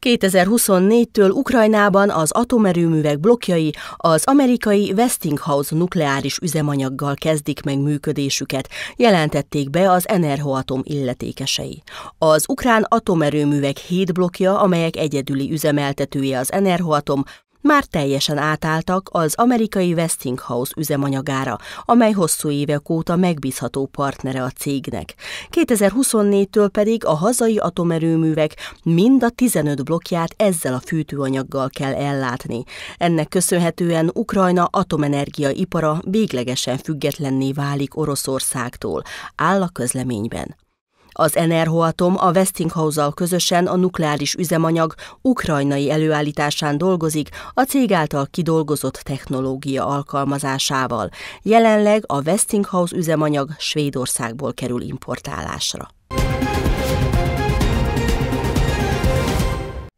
2024-től Ukrajnában az atomerőművek blokkjai az amerikai Westinghouse nukleáris üzemanyaggal kezdik meg működésüket, jelentették be az Enerhoatom illetékesei. Az ukrán atomerőművek hét blokja, amelyek egyedüli üzemeltetője az Enerhoatom, már teljesen átálltak az amerikai Westinghouse üzemanyagára, amely hosszú évek óta megbízható partnere a cégnek. 2024-től pedig a hazai atomerőművek mind a 15 blokját ezzel a fűtőanyaggal kell ellátni. Ennek köszönhetően Ukrajna atomenergia ipara véglegesen függetlenné válik Oroszországtól, áll a közleményben. Az Enerhoatom a Westinghouse-al közösen a nukleáris üzemanyag ukrajnai előállításán dolgozik a cég által kidolgozott technológia alkalmazásával. Jelenleg a Westinghouse üzemanyag Svédországból kerül importálásra.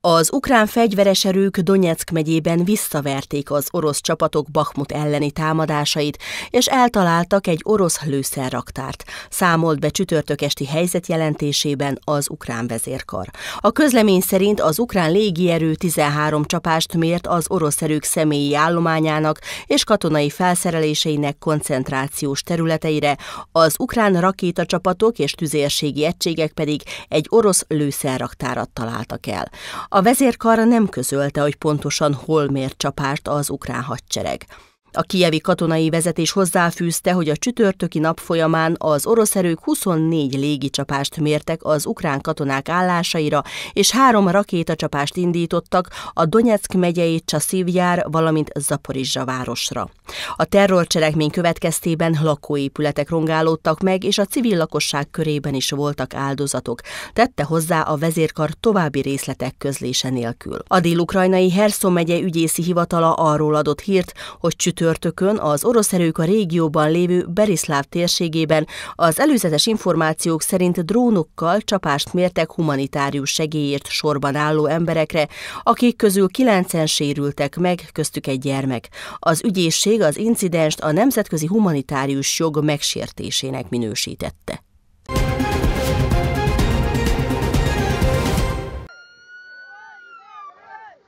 Az ukrán fegyveres erők Donetsk megyében visszaverték az orosz csapatok Bakhmut elleni támadásait, és eltaláltak egy orosz lőszerraktárt, számolt be csütörtök esti helyzetjelentésében az ukrán vezérkar. A közlemény szerint az ukrán légierő 13 csapást mért az orosz erők személyi állományának és katonai felszereléseinek koncentrációs területeire, az ukrán rakétacsapatok és tüzérségi egységek pedig egy orosz lőszerraktárat találtak el. A vezérkar nem közölte, hogy pontosan hol mér csapást az ukrán hadsereg. A kievi katonai vezetés hozzáfűzte, hogy a csütörtöki nap folyamán az orosz erők 24 légicsapást mértek az ukrán katonák állásaira, és három rakétacsapást indítottak a Donetsk megyei Csaszívjár, valamint Zaporizsa városra. A terrorcselekmény következtében lakóépületek rongálódtak meg, és a civil lakosság körében is voltak áldozatok, tette hozzá a vezérkar további részletek közlése nélkül. A dél-ukrajnai Herszon megye ügyészi hivatala arról adott hírt, hogy csütörtök csütörtökön az orosz erők a régióban lévő Berislav térségében az előzetes információk szerint drónokkal csapást mértek humanitárius segélyért sorban álló emberekre, akik közül kilencen sérültek meg, köztük egy gyermek. Az ügyészség az incidenst a nemzetközi humanitárius jog megsértésének minősítette.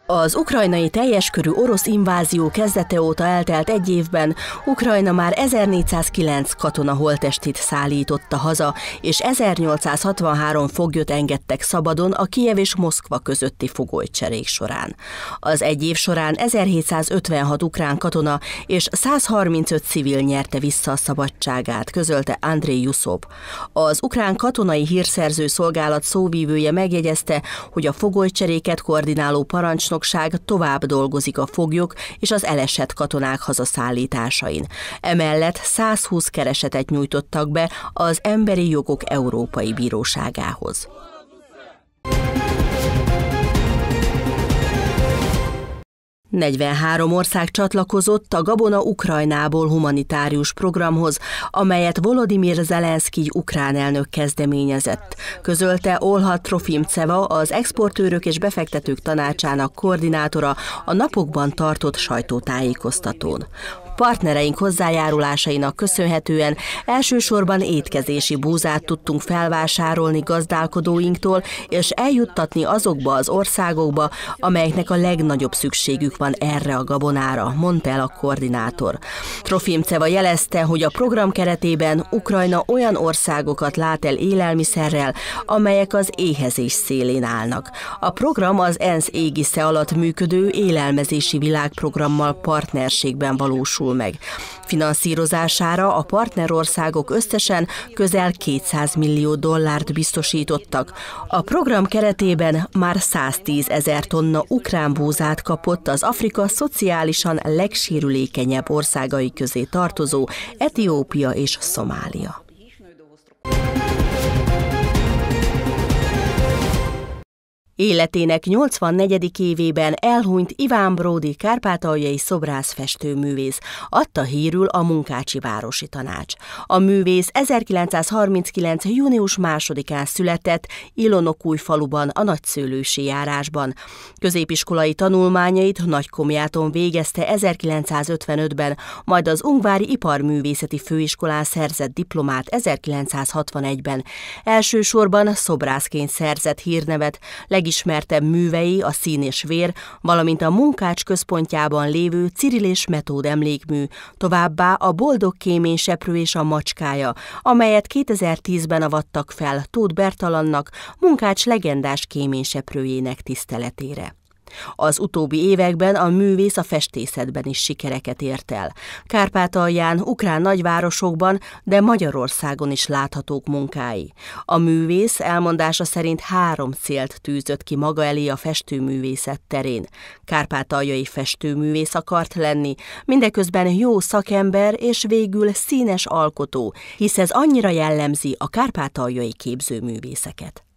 Az ukrajnai teljeskörű orosz invázió kezdete óta eltelt egy évben Ukrajna már 1409 katona holtestit szállította haza, és 1863 foglyot engedtek szabadon a Kijev és Moszkva közötti fogolycserék során. Az egy év során 1756 ukrán katona és 135 civil nyerte vissza a szabadságát, közölte Andrei Jusszob. Az ukrán katonai hírszerző szolgálat szóvívője megjegyezte, hogy a fogolycseréket koordináló parancsnok parancsnokság tovább dolgozik a foglyok és az elesett katonák hazaszállításain. Emellett 120 keresetet nyújtottak be az Emberi Jogok Európai Bíróságához. 43 ország csatlakozott a Gabona Ukrajnából humanitárius programhoz, amelyet Volodymyr Zelenszky ukrán elnök kezdeményezett. Közölte Olha Trofimceva, az exportőrök és befektetők tanácsának koordinátora a napokban tartott sajtótájékoztatón. Partnereink hozzájárulásainak köszönhetően elsősorban étkezési búzát tudtunk felvásárolni gazdálkodóinktól, és eljuttatni azokba az országokba, amelyeknek a legnagyobb szükségük van erre a gabonára, mondta el a koordinátor. Trofimceva jelezte, hogy a program keretében Ukrajna olyan országokat lát el élelmiszerrel, amelyek az éhezés szélén állnak. A program az ENSZ égisze alatt működő élelmezési világprogrammal partnerségben valósul valósul meg. Finanszírozására a partnerországok összesen közel 200 millió dollárt biztosítottak. A program keretében már 110 ezer tonna ukrán búzát kapott az Afrika szociálisan legsérülékenyebb országai közé tartozó Etiópia és Szomália. Életének 84. évében elhunyt Iván Bródi kárpátaljai szobrász festőművész, adta hírül a Munkácsi Városi Tanács. A művész 1939. június 2-án született Ilonokúj faluban, a nagyszőlősi járásban. Középiskolai tanulmányait Nagykomjáton végezte 1955-ben, majd az Ungvári Iparművészeti Főiskolán szerzett diplomát 1961-ben. Elsősorban szobrászként szerzett hírnevet, legismertebb művei a Szín és Vér, valamint a Munkács központjában lévő Ciril és Metód emlékmű, továbbá a Boldog Kémény Seprő és a Macskája, amelyet 2010-ben avattak fel Tóth Bertalannak, Munkács legendás kéményseprőjének tiszteletére. Az utóbbi években a művész a festészetben is sikereket ért el. Kárpátalján, ukrán nagyvárosokban, de Magyarországon is láthatók munkái. A művész elmondása szerint három célt tűzött ki maga elé a festőművészet terén. Kárpátaljai festőművész akart lenni, mindeközben jó szakember és végül színes alkotó, hisz ez annyira jellemzi a kárpátaljai képzőművészeket.